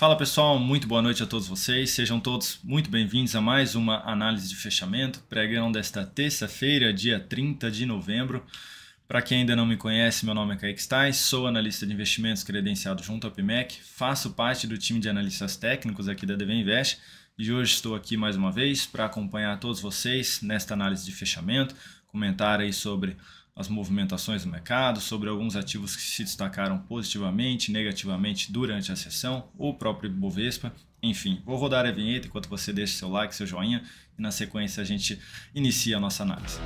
Fala pessoal, muito boa noite a todos vocês. Sejam todos muito bem-vindos a mais uma análise de fechamento, pregão desta terça-feira, dia 30 de novembro. Para quem ainda não me conhece, meu nome é Kaique Stais, sou analista de investimentos credenciado junto à PMEC, faço parte do time de analistas técnicos aqui da DV Invest e hoje estou aqui mais uma vez para acompanhar todos vocês nesta análise de fechamento, comentar aí sobre as movimentações do mercado, sobre alguns ativos que se destacaram positivamente, negativamente durante a sessão, o próprio Bovespa. Enfim, vou rodar a vinheta enquanto você deixa seu like, seu joinha e na sequência a gente inicia a nossa análise.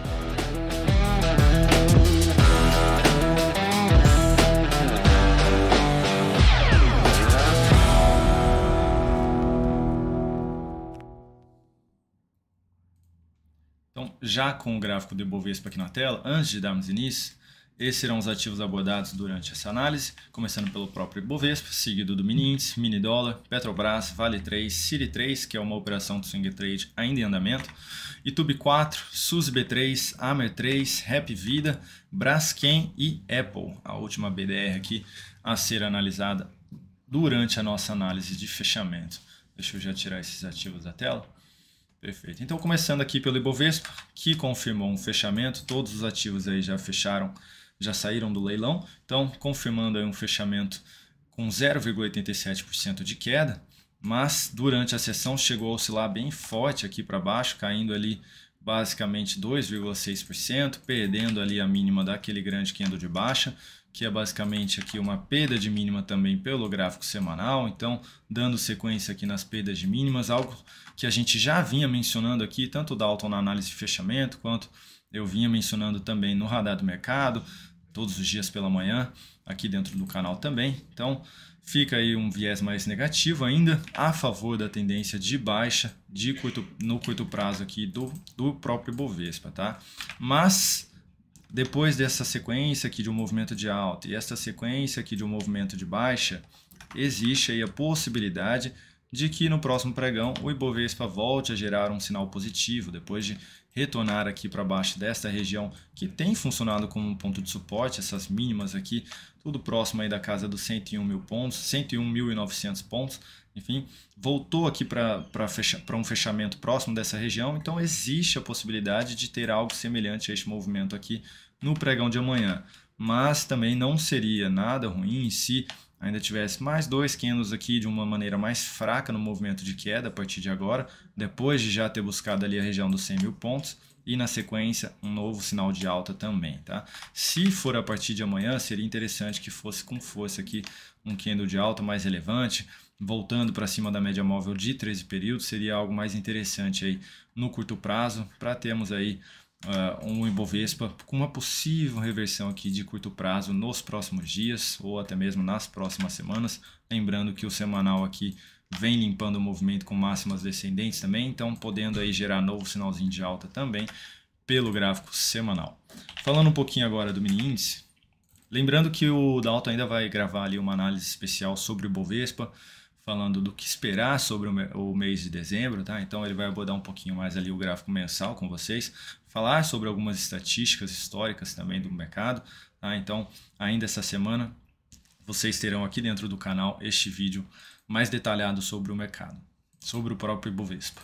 Já com o gráfico do Bovespa aqui na tela, antes de darmos início, esses serão os ativos abordados durante essa análise, começando pelo próprio Bovespa seguido do mini índice, mini dólar, Petrobras, Vale 3, Siri 3, que é uma operação de swing trade ainda em andamento, YouTube 4, SUS B3, Amer 3, Rap Vida, Braskem e Apple, a última BDR aqui a ser analisada durante a nossa análise de fechamento. Deixa eu já tirar esses ativos da tela. Perfeito. Então, começando aqui pelo Ibovespa, que confirmou um fechamento, todos os ativos aí já fecharam, já saíram do leilão. Então, confirmando aí um fechamento com 0,87% de queda, mas durante a sessão chegou a oscilar bem forte aqui para baixo, caindo ali basicamente 2,6%, perdendo ali a mínima daquele grande candle de baixa que é basicamente aqui uma perda de mínima também pelo gráfico semanal, então dando sequência aqui nas perdas de mínimas, algo que a gente já vinha mencionando aqui, tanto o Dalton na análise de fechamento, quanto eu vinha mencionando também no radar do mercado, todos os dias pela manhã, aqui dentro do canal também. Então, fica aí um viés mais negativo ainda, a favor da tendência de baixa de curto, no curto prazo aqui do, do próprio Bovespa, tá? Mas depois dessa sequência aqui de um movimento de alta e essa sequência aqui de um movimento de baixa, existe aí a possibilidade de que no próximo pregão o Ibovespa volte a gerar um sinal positivo, depois de retornar aqui para baixo desta região que tem funcionado como um ponto de suporte, essas mínimas aqui, tudo próximo aí da casa dos 101 mil pontos, 101.900 pontos, enfim, voltou aqui para fecha, um fechamento próximo dessa região, então existe a possibilidade de ter algo semelhante a este movimento aqui no pregão de amanhã. Mas também não seria nada ruim se ainda tivesse mais dois candles aqui de uma maneira mais fraca no movimento de queda a partir de agora, depois de já ter buscado ali a região dos 100 mil pontos e na sequência um novo sinal de alta também, tá? Se for a partir de amanhã, seria interessante que fosse com força aqui um candle de alta mais relevante, voltando para cima da média móvel de 13 períodos, seria algo mais interessante aí no curto prazo para termos aí eh, um Ibovespa com uma possível reversão aqui de curto prazo nos próximos dias ou até mesmo nas próximas semanas. Lembrando que o semanal aqui vem limpando o movimento com máximas descendentes também, então podendo aí gerar novo sinalzinho de alta também pelo gráfico semanal. Falando um pouquinho agora do mini índice, lembrando que o Dalton ainda vai gravar ali uma análise especial sobre o Bovespa falando do que esperar sobre o mês de dezembro, tá? Então ele vai abordar um pouquinho mais ali o gráfico mensal com vocês, falar sobre algumas estatísticas históricas também do mercado, tá? Então, ainda essa semana vocês terão aqui dentro do canal este vídeo mais detalhado sobre o mercado, sobre o próprio Ibovespa.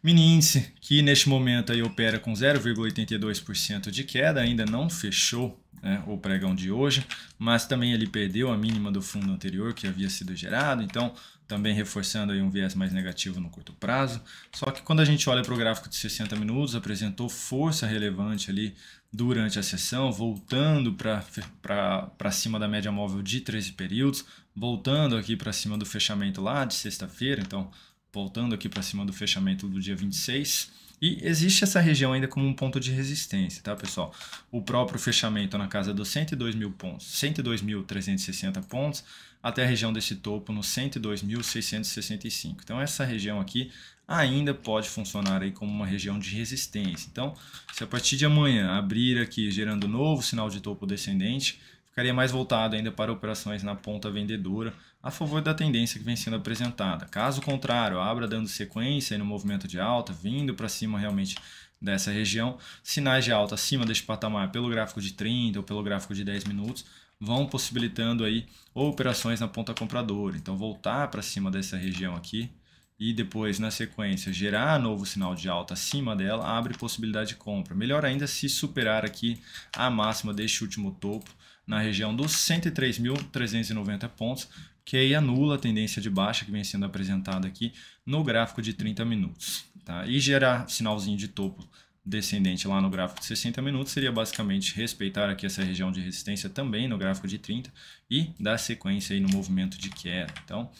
Mini índice, que neste momento aí opera com 0,82% de queda, ainda não fechou né, o pregão de hoje, mas também ele perdeu a mínima do fundo anterior que havia sido gerado, então também reforçando aí um viés mais negativo no curto prazo. Só que quando a gente olha para o gráfico de 60 minutos, apresentou força relevante ali durante a sessão, voltando para cima da média móvel de 13 períodos, voltando aqui para cima do fechamento lá de sexta-feira, então voltando aqui para cima do fechamento do dia 26. E existe essa região ainda como um ponto de resistência, tá, pessoal? O próprio fechamento na casa dos 102 mil pontos, 102.360 pontos, até a região desse topo no 102.665. Então, essa região aqui ainda pode funcionar aí como uma região de resistência. Então, se a partir de amanhã abrir aqui gerando novo sinal de topo descendente, ficaria mais voltado ainda para operações na ponta vendedora, a favor da tendência que vem sendo apresentada. Caso contrário, Abra dando sequência no movimento de alta, vindo para cima realmente dessa região, sinais de alta acima deste patamar pelo gráfico de 30 ou pelo gráfico de 10 minutos, vão possibilitando aí operações na ponta compradora. Então voltar para cima dessa região aqui e depois na sequência gerar novo sinal de alta acima dela, abre possibilidade de compra. Melhor ainda se superar aqui a máxima deste último topo na região dos 103.390 pontos, que aí anula a tendência de baixa que vem sendo apresentada aqui no gráfico de 30 minutos. Tá? E gerar sinalzinho de topo descendente lá no gráfico de 60 minutos seria basicamente respeitar aqui essa região de resistência também no gráfico de 30 e dar sequência aí no movimento de queda. Então,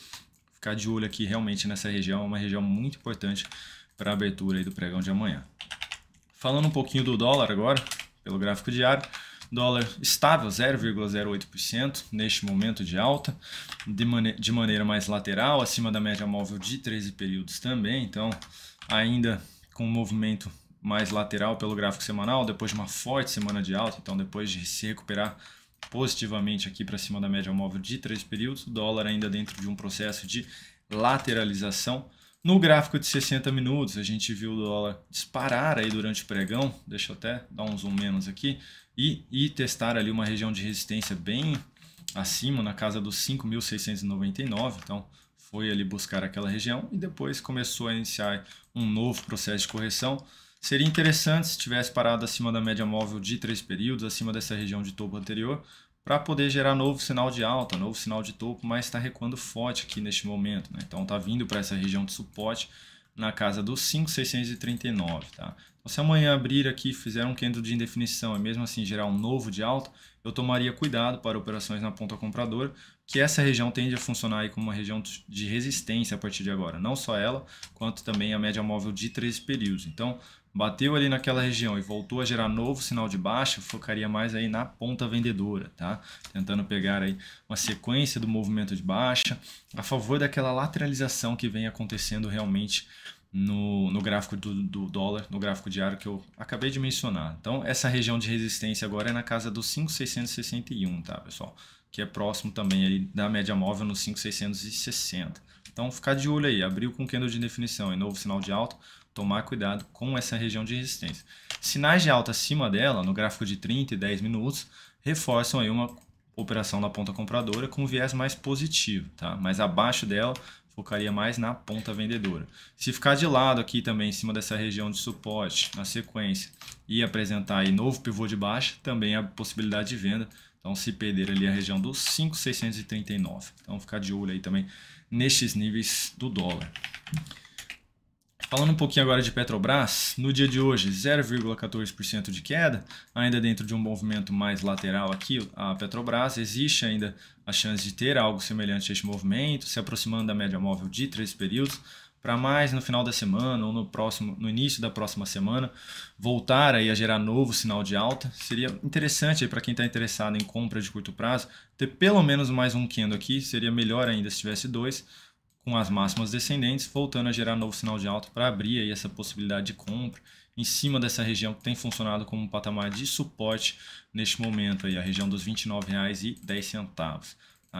ficar de olho aqui realmente nessa região, é uma região muito importante para a abertura aí do pregão de amanhã. Falando um pouquinho do dólar agora, pelo gráfico diário, dólar estável, 0,08% neste momento de alta, de, mane de maneira mais lateral, acima da média móvel de 13 períodos também, então ainda com um movimento mais lateral pelo gráfico semanal, depois de uma forte semana de alta, então depois de se recuperar positivamente aqui para cima da média móvel de 3 períodos, o dólar ainda dentro de um processo de lateralização, no gráfico de 60 minutos, a gente viu o dólar disparar aí durante o pregão, deixa eu até dar um zoom menos aqui, e, e testar ali uma região de resistência bem acima, na casa dos 5.699, então foi ali buscar aquela região e depois começou a iniciar um novo processo de correção. Seria interessante se tivesse parado acima da média móvel de três períodos, acima dessa região de topo anterior, para poder gerar novo sinal de alta, novo sinal de topo, mas está recuando forte aqui neste momento. Né? Então está vindo para essa região de suporte na casa dos 5,639. Tá? Então, se amanhã abrir aqui fizer um candle de indefinição e mesmo assim gerar um novo de alta, eu tomaria cuidado para operações na ponta compradora, que essa região tende a funcionar aí como uma região de resistência a partir de agora. Não só ela, quanto também a média móvel de 13 períodos. Então, bateu ali naquela região e voltou a gerar novo sinal de baixa, focaria mais aí na ponta vendedora, tá? Tentando pegar aí uma sequência do movimento de baixa a favor daquela lateralização que vem acontecendo realmente no, no, gráfico do, do, dólar, no gráfico diário que eu acabei de mencionar. Então, essa região de resistência agora é na casa dos 5,661, tá, pessoal? que é próximo também aí da média móvel no 5,660. Então, ficar de olho aí, abriu com candle de definição e novo sinal de alta, tomar cuidado com essa região de resistência. Sinais de alta acima dela, no gráfico de 30 e 10 minutos, reforçam aí uma operação na ponta compradora com viés mais positivo, tá? Mas abaixo dela, focaria mais na ponta vendedora. Se ficar de lado aqui também, em cima dessa região de suporte, na sequência, e apresentar aí novo pivô de baixa, também a possibilidade de venda então se perder ali a região dos 5,639. Então ficar de olho aí também nestes níveis do dólar. Falando um pouquinho agora de Petrobras, no dia de hoje 0,14% de queda, ainda dentro de um movimento mais lateral aqui, a Petrobras existe ainda a chance de ter algo semelhante a este movimento, se aproximando da média móvel de três períodos, para mais no final da semana ou no próximo, no início da próxima semana, voltar aí a gerar novo sinal de alta. Seria interessante para quem está interessado em compra de curto prazo ter pelo menos mais um candle aqui. Seria melhor ainda se tivesse dois, com as máximas descendentes, voltando a gerar novo sinal de alta para abrir aí essa possibilidade de compra em cima dessa região que tem funcionado como um patamar de suporte neste momento aí, a região dos R$ 29,10. Tá?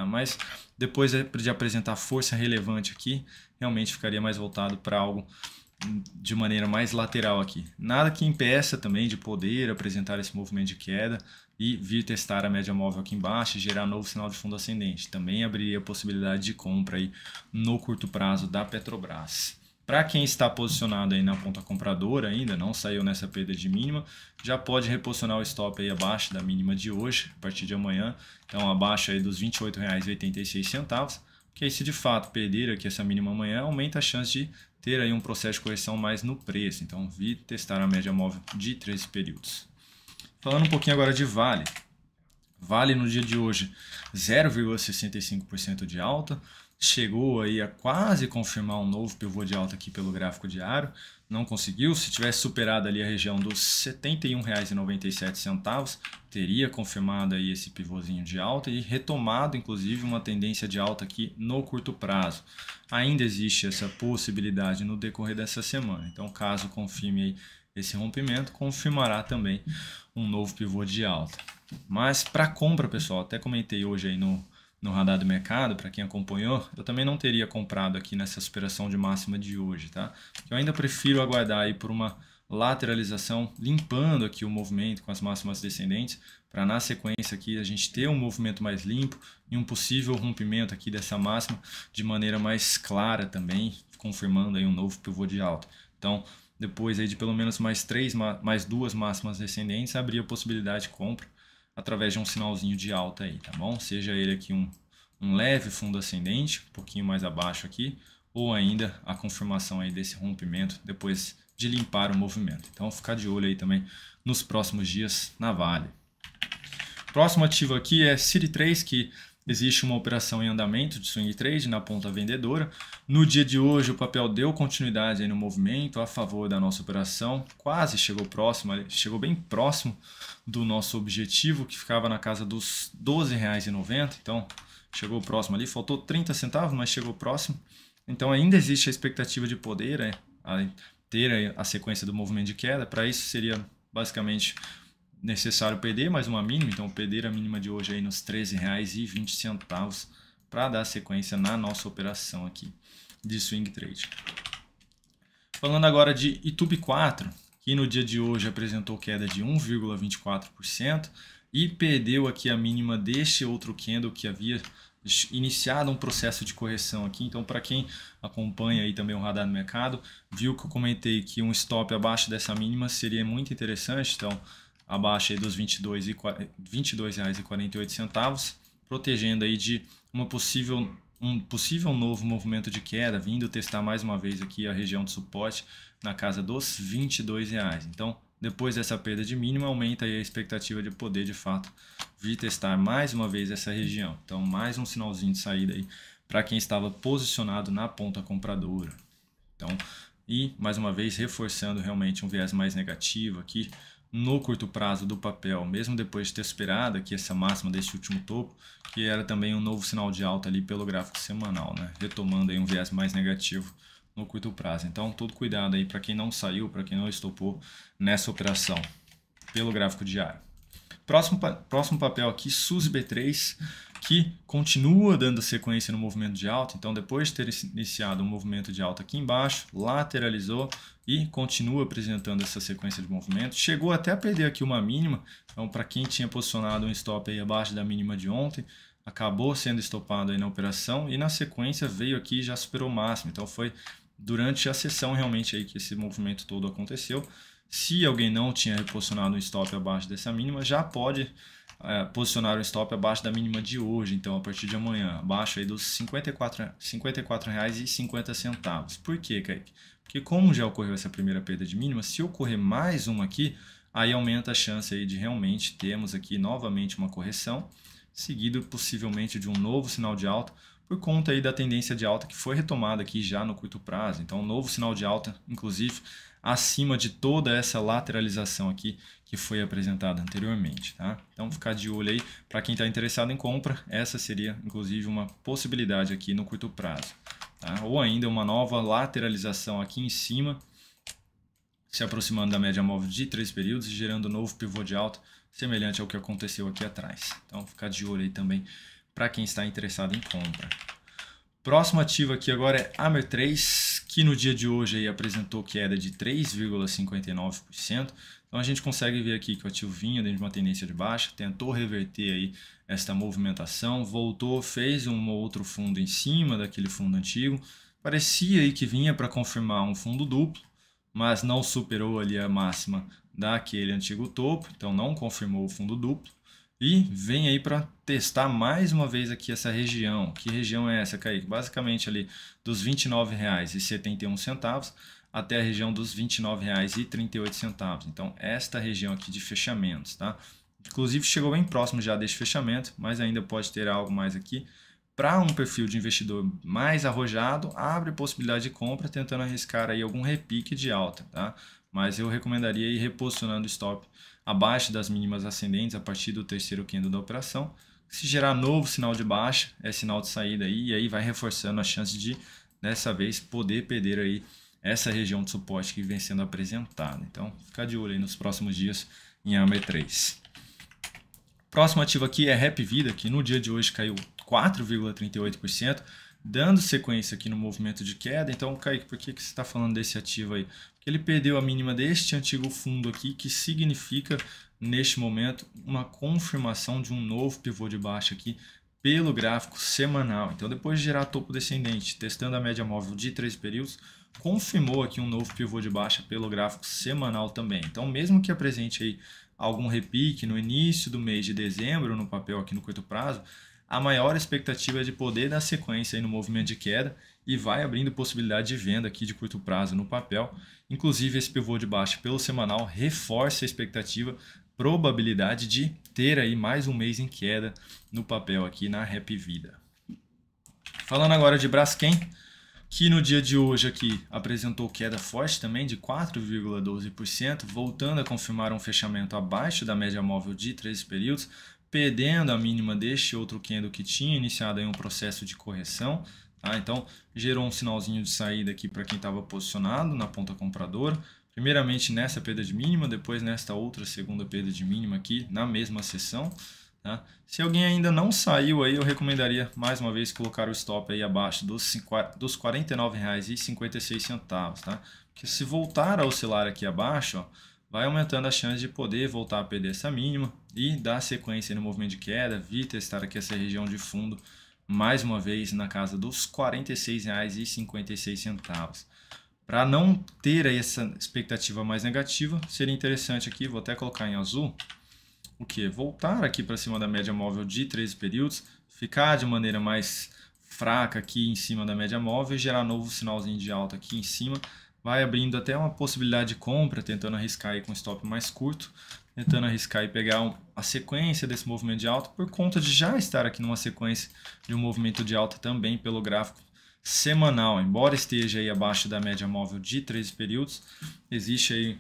Mas depois é de apresentar força relevante aqui, realmente ficaria mais voltado para algo de maneira mais lateral aqui. Nada que impeça também de poder apresentar esse movimento de queda e vir testar a média móvel aqui embaixo e gerar novo sinal de fundo ascendente. Também abriria a possibilidade de compra aí no curto prazo da Petrobras. Para quem está posicionado aí na ponta compradora ainda, não saiu nessa perda de mínima, já pode reposicionar o stop aí abaixo da mínima de hoje, a partir de amanhã, então abaixo aí dos R$ 28,86 que aí se de fato perder aqui essa mínima amanhã, aumenta a chance de ter aí um processo de correção mais no preço. Então, vi testar a média móvel de 13 períodos. Falando um pouquinho agora de Vale. Vale no dia de hoje 0,65% de alta, chegou aí a quase confirmar um novo pivô de alta aqui pelo gráfico diário, não conseguiu. Se tivesse superado ali a região dos R$ 71,97, teria confirmado aí esse pivôzinho de alta e retomado inclusive uma tendência de alta aqui no curto prazo. Ainda existe essa possibilidade no decorrer dessa semana. Então, caso confirme esse rompimento, confirmará também um novo pivô de alta. Mas para compra, pessoal, até comentei hoje aí no no radar do mercado, para quem acompanhou, eu também não teria comprado aqui nessa superação de máxima de hoje, tá? Eu ainda prefiro aguardar aí por uma lateralização, limpando aqui o movimento com as máximas descendentes, para na sequência aqui a gente ter um movimento mais limpo e um possível rompimento aqui dessa máxima de maneira mais clara também, confirmando aí um novo pivô de alta. Então, depois aí de pelo menos mais três, mais duas máximas descendentes, abrir a possibilidade de compra através de um sinalzinho de alta aí, tá bom? Seja ele aqui um, um leve fundo ascendente, um pouquinho mais abaixo aqui, ou ainda a confirmação aí desse rompimento depois de limpar o movimento. Então ficar de olho aí também nos próximos dias na Vale. Próximo ativo aqui é City 3 que Existe uma operação em andamento de swing trade na ponta vendedora. No dia de hoje, o papel deu continuidade no movimento a favor da nossa operação, quase chegou próximo, chegou bem próximo do nosso objetivo, que ficava na casa dos R$12,90. Então, chegou próximo ali, faltou 30 centavos, mas chegou próximo. Então, ainda existe a expectativa de poder é, ter a sequência do movimento de queda. Para isso, seria basicamente necessário perder mais uma mínima, então perder a mínima de hoje aí nos R$ 13,20 para dar sequência na nossa operação aqui de swing trade. Falando agora de YouTube 4, que no dia de hoje apresentou queda de 1,24% e perdeu aqui a mínima deste outro candle que havia iniciado um processo de correção aqui. Então, para quem acompanha aí também o radar do mercado, viu que eu comentei que um stop abaixo dessa mínima seria muito interessante. Então, abaixo aí dos R$ 22 22,48, protegendo aí de uma possível um possível novo movimento de queda, vindo testar mais uma vez aqui a região de suporte na casa dos R$ 22. Reais. Então, depois dessa perda de mínima, aumenta a expectativa de poder de fato vir testar mais uma vez essa região. Então, mais um sinalzinho de saída aí para quem estava posicionado na ponta compradora. Então, e mais uma vez reforçando realmente um viés mais negativo aqui no curto prazo do papel, mesmo depois de ter superado aqui essa máxima deste último topo, que era também um novo sinal de alta ali pelo gráfico semanal, né? retomando aí um viés mais negativo no curto prazo. Então, todo cuidado aí para quem não saiu, para quem não estopou nessa operação pelo gráfico diário. Próximo, próximo papel aqui, SUS B3, que continua dando sequência no movimento de alta. Então, depois de ter iniciado um movimento de alta aqui embaixo, lateralizou e continua apresentando essa sequência de movimento. Chegou até a perder aqui uma mínima. Então, para quem tinha posicionado um stop aí abaixo da mínima de ontem, acabou sendo estopado aí na operação e na sequência veio aqui e já superou o máximo. Então, foi durante a sessão realmente aí que esse movimento todo aconteceu. Se alguém não tinha posicionado um stop abaixo dessa mínima, já pode é, posicionar um stop abaixo da mínima de hoje, então a partir de amanhã, abaixo aí dos R$ 54,50. Por quê, Kaique? Porque como já ocorreu essa primeira perda de mínima, se ocorrer mais uma aqui, aí aumenta a chance aí de realmente termos aqui novamente uma correção, seguido possivelmente de um novo sinal de alta, por conta aí da tendência de alta que foi retomada aqui já no curto prazo. Então, um novo sinal de alta, inclusive, acima de toda essa lateralização aqui que foi apresentada anteriormente. Tá? Então ficar de olho aí, para quem está interessado em compra, essa seria inclusive uma possibilidade aqui no curto prazo. Tá? Ou ainda uma nova lateralização aqui em cima, se aproximando da média móvel de três períodos e gerando um novo pivô de alta, semelhante ao que aconteceu aqui atrás. Então ficar de olho aí também para quem está interessado em compra. Próximo ativo aqui agora é Amer3, que no dia de hoje aí apresentou queda de 3,59%. Então a gente consegue ver aqui que o ativo vinha dentro de uma tendência de baixa, tentou reverter aí esta movimentação, voltou, fez um outro fundo em cima daquele fundo antigo. Parecia aí que vinha para confirmar um fundo duplo, mas não superou ali a máxima daquele antigo topo, então não confirmou o fundo duplo. E vem aí para testar mais uma vez aqui essa região. Que região é essa, Kaique? Basicamente ali dos R$ 29,71 até a região dos R$ 29,38. Então, esta região aqui de fechamentos, tá? Inclusive, chegou bem próximo já deste fechamento, mas ainda pode ter algo mais aqui. Para um perfil de investidor mais arrojado, abre possibilidade de compra tentando arriscar aí algum repique de alta, tá? Mas eu recomendaria ir reposicionando stop abaixo das mínimas ascendentes a partir do terceiro candle da operação. Se gerar novo sinal de baixa, é sinal de saída aí, e aí vai reforçando a chance de, dessa vez, poder perder aí essa região de suporte que vem sendo apresentada. Então, fica de olho aí nos próximos dias em AME3. Próximo ativo aqui é Rap Vida, que no dia de hoje caiu 4,38%, dando sequência aqui no movimento de queda. Então, Kaique, por que, que você está falando desse ativo aí? Porque ele perdeu a mínima deste antigo fundo aqui, que significa, neste momento, uma confirmação de um novo pivô de baixa aqui pelo gráfico semanal. Então, depois de gerar topo descendente, testando a média móvel de três períodos, confirmou aqui um novo pivô de baixa pelo gráfico semanal também. Então, mesmo que apresente aí algum repique no início do mês de dezembro no papel aqui no curto prazo, a maior expectativa é de poder dar sequência no movimento de queda e vai abrindo possibilidade de venda aqui de curto prazo no papel. Inclusive, esse pivô de baixo pelo semanal reforça a expectativa, probabilidade de ter aí mais um mês em queda no papel aqui na Rap Vida. Falando agora de Braskem, que no dia de hoje aqui apresentou queda forte também de 4,12%, voltando a confirmar um fechamento abaixo da média móvel de 13 períodos, perdendo a mínima deste outro candle que tinha iniciado aí um processo de correção. Tá? Então, gerou um sinalzinho de saída aqui para quem estava posicionado na ponta compradora. Primeiramente nessa perda de mínima, depois nesta outra segunda perda de mínima aqui na mesma sessão. Tá? Se alguém ainda não saiu aí, eu recomendaria mais uma vez colocar o stop aí abaixo dos, dos R$ 49,56, tá? Porque se voltar a oscilar aqui abaixo, ó, vai aumentando a chance de poder voltar a perder essa mínima, e dar sequência no movimento de queda, vi testar aqui essa região de fundo mais uma vez na casa dos R$ 46,56. Para não ter essa expectativa mais negativa, seria interessante aqui, vou até colocar em azul, o que? Voltar aqui para cima da média móvel de 13 períodos, ficar de maneira mais fraca aqui em cima da média móvel e gerar novo sinalzinho de alta aqui em cima, vai abrindo até uma possibilidade de compra, tentando arriscar aí com stop mais curto, tentando arriscar e pegar a sequência desse movimento de alta por conta de já estar aqui numa sequência de um movimento de alta também pelo gráfico semanal. Embora esteja aí abaixo da média móvel de 13 períodos, existe aí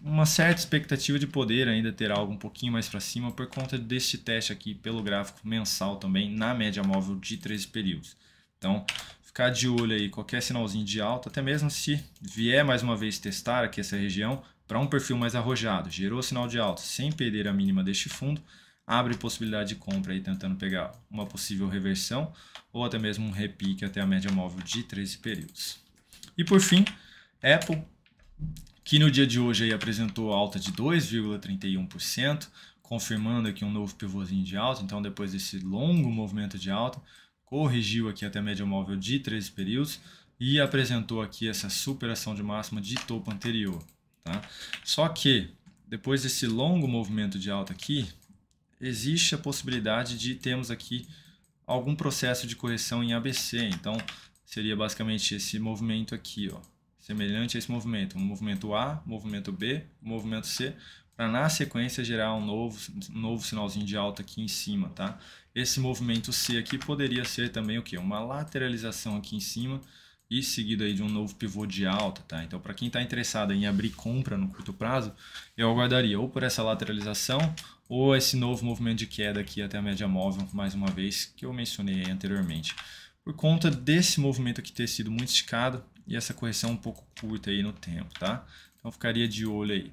uma certa expectativa de poder ainda ter algo um pouquinho mais para cima por conta deste teste aqui pelo gráfico mensal também na média móvel de 13 períodos. Então, ficar de olho aí qualquer sinalzinho de alta, até mesmo se vier mais uma vez testar aqui essa região, para um perfil mais arrojado, gerou sinal de alta sem perder a mínima deste fundo, abre possibilidade de compra aí tentando pegar uma possível reversão ou até mesmo um repique até a média móvel de 13 períodos. E por fim, Apple, que no dia de hoje aí apresentou alta de 2,31%, confirmando aqui um novo pivôzinho de alta, então depois desse longo movimento de alta, corrigiu aqui até a média móvel de 13 períodos e apresentou aqui essa superação de máxima de topo anterior. Tá? Só que, depois desse longo movimento de alta aqui, existe a possibilidade de termos aqui algum processo de correção em ABC. Então, seria basicamente esse movimento aqui, ó, semelhante a esse movimento. Um movimento A, movimento B, movimento C, para na sequência gerar um novo, um novo sinalzinho de alta aqui em cima. Tá? Esse movimento C aqui poderia ser também o quê? Uma lateralização aqui em cima, e seguido aí de um novo pivô de alta, tá? Então, para quem está interessado em abrir compra no curto prazo, eu aguardaria ou por essa lateralização ou esse novo movimento de queda aqui até a média móvel, mais uma vez, que eu mencionei anteriormente. Por conta desse movimento aqui ter sido muito esticado e essa correção um pouco curta aí no tempo, tá? Então, ficaria de olho aí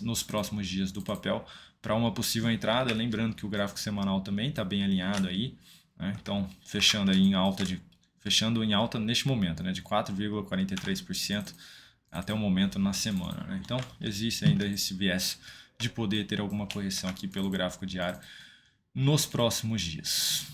nos próximos dias do papel para uma possível entrada, lembrando que o gráfico semanal também está bem alinhado aí, né? Então, fechando aí em alta de fechando em alta neste momento, né, de 4,43% até o momento na semana. Né? Então, existe ainda esse viés de poder ter alguma correção aqui pelo gráfico diário nos próximos dias.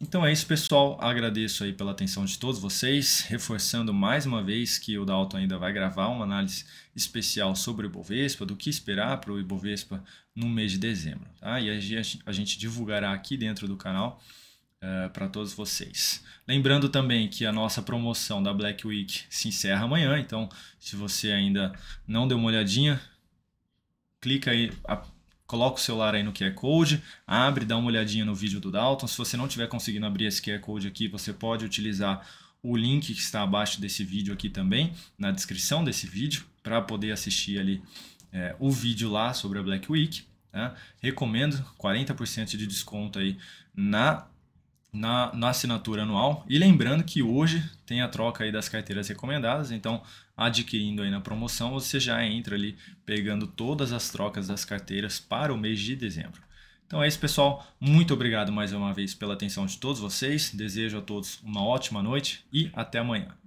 Então é isso, pessoal. Agradeço aí pela atenção de todos vocês, reforçando mais uma vez que o Dalton ainda vai gravar uma análise especial sobre o Ibovespa, do que esperar para o Ibovespa no mês de dezembro. Tá? E a gente divulgará aqui dentro do canal uh, eh, para todos vocês. Lembrando também que a nossa promoção da Black Week se encerra amanhã, então se você ainda não deu uma olhadinha, clica aí, a, coloca o celular aí no QR Code, abre, dá uma olhadinha no vídeo do Dalton. Se você não estiver conseguindo abrir esse QR Code aqui, você pode utilizar o link que está abaixo desse vídeo aqui também, na descrição desse vídeo, para poder assistir ali é, o vídeo lá sobre a Black Week. Tá? Recomendo 40% de desconto aí na na, na assinatura anual. E lembrando que hoje tem a troca aí das carteiras recomendadas, então adquirindo aí na promoção, você já entra ali pegando todas as trocas das carteiras para o mês de dezembro. Então é isso, pessoal. Muito obrigado mais uma vez pela atenção de todos vocês. Desejo a todos uma ótima noite e até amanhã.